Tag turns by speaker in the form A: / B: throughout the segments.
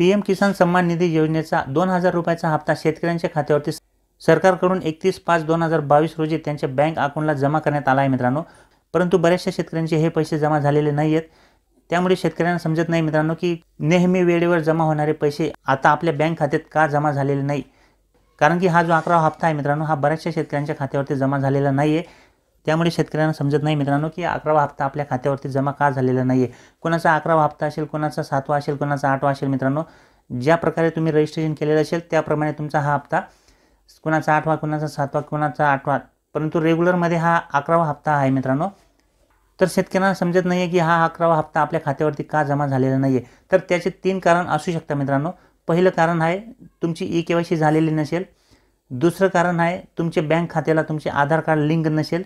A: P M किसान सन्मान निधी योजनेचा दोन हजार रुपयाचा हप्ता शेतकऱ्यांच्या खात्यावरती सरकारकडून एकतीस पाच दोन हजार बावीस रोजी त्यांच्या बँक अकाउंटला जमा करण्यात आला आहे मित्रांनो परंतु बऱ्याचशा शेतकऱ्यांचे हे पैसे जमा झालेले नाही आहेत त्यामुळे शेतकऱ्यांना समजत नाही मित्रांनो की नेहमी वेळेवर जमा होणारे पैसे आता आपल्या बँक खात्यात का जमा झालेले नाही कारण की हा जो अकरावा हप्ता आहे मित्रांनो हा बऱ्याचशा शेतकऱ्यांच्या खात्यावरती जमा झालेला नाही आहे त्यामुळे शेतकऱ्यांना समजत नाही मित्रांनो की अकरावा हप्ता आपल्या खात्यावरती जमा का झालेला नाही आहे कोणाचा अकरावा हप्ता असेल कोणाचा सातवा असेल कोणाचा आठवा असेल मित्रांनो ज्या प्रकारे तुम्ही रजिस्ट्रेशन केलेलं असेल त्याप्रमाणे तुमचा हा हप्ता कोणाचा आठवा कोणाचा सातवा कोणाचा आठवा परंतु रेग्युलरमध्ये हा अकरावा हप्ता आहे मित्रांनो तर शेतकऱ्यांना समजत नाही आहे की हा अकरावा हप्ता आपल्या खात्यावरती का जमा झालेला नाही आहे तर त्याचे तीन कारण असू शकतं मित्रांनो पहिलं कारण आहे तुमची ई केवायसी झालेली नसेल दुसरं कारण आहे तुमचे बँक खात्याला तुमचे आधार कार्ड लिंक नसेल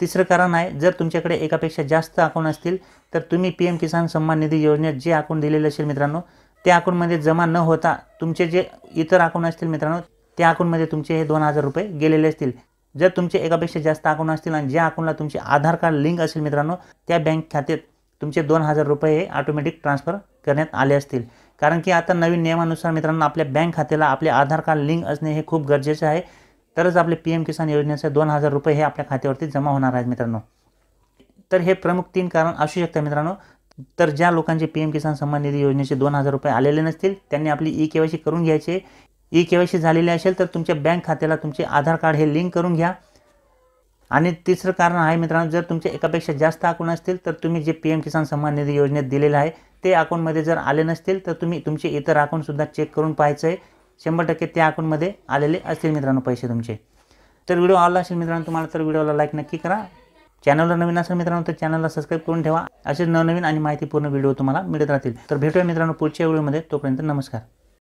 A: तिसरं कारण आहे जर तुमच्याकडे एकापेक्षा जास्त अकाउंट असतील तर तुम्ही पी एम किसान सन्मान निधी योजनेत जे अकाउंट दिलेलं असेल मित्रांनो त्या अकाउंटमध्ये जमा न होता तुमचे जे इतर अकाउंट असतील मित्रांनो त्या अकाउंटमध्ये तुमचे हे दोन हजार रुपये गेलेले असतील जर तुमचे एकापेक्षा जास्त अकाउंट असतील आणि ज्या अकाउंटला तुमचे आधार कार्ड लिंक असेल मित्रांनो त्या बँक खात्यात तुमचे दोन हजार रुपये हे ऑटोमॅटिक ट्रान्सफर करण्यात आले असतील कारण की आता नवीन नियमानुसार मित्रांनो आपल्या बँक खात्याला आपले आधार कार्ड लिंक असणे हे खूप गरजेचे आहे तरच आपले पी एम किसान योजनेचे दोन हजार रुपये हे आपल्या खात्यावरती जमा होणार आहेत मित्रांनो तर हे प्रमुख तीन कारण असू शकतं मित्रांनो तर ज्या लोकांचे पी एम किसान सन्मान निधी योजनेचे दोन हजार रुपये आलेले नसतील त्यांनी आपली ई के सी करून घ्यायचे ई के वाय सी झालेली असेल तर तुमच्या बँक खात्याला तुमचे आधार कार्ड हे लिंक करून घ्या आणि तिसरं कारण आहे मित्रांनो जर तुमचे एकापेक्षा जास्त अकाउंट असतील तर तुम्ही जे पी एम किसान सन्मान निधी योजनेत दिलेलं आहे ते अकाउंटमध्ये जर आले नसतील तर तुम्ही तुमचे इतर अकाउंटसुद्धा चेक करून पाहायचं आहे शंभर टक्के त्या अकाउंटमध्ये आलेले असतील मित्रांनो पैसे तुमचे तर व्हिडिओ आवडला असेल मित्रांनो तुम्हाला तर व्हिडिओला लाईक नक्की करा चॅनलला नवीन असेल मित्रांनो तर चॅनलला सबस्क्राईब करून ठेवा असे नवनवीन आणि माहितीपूर्ण व्हिडिओ तुम्हाला मिळत राहतील तर भेटूया मित्रांनो पुढच्या व्हिडिओमध्ये तोपर्यंत नमस्कार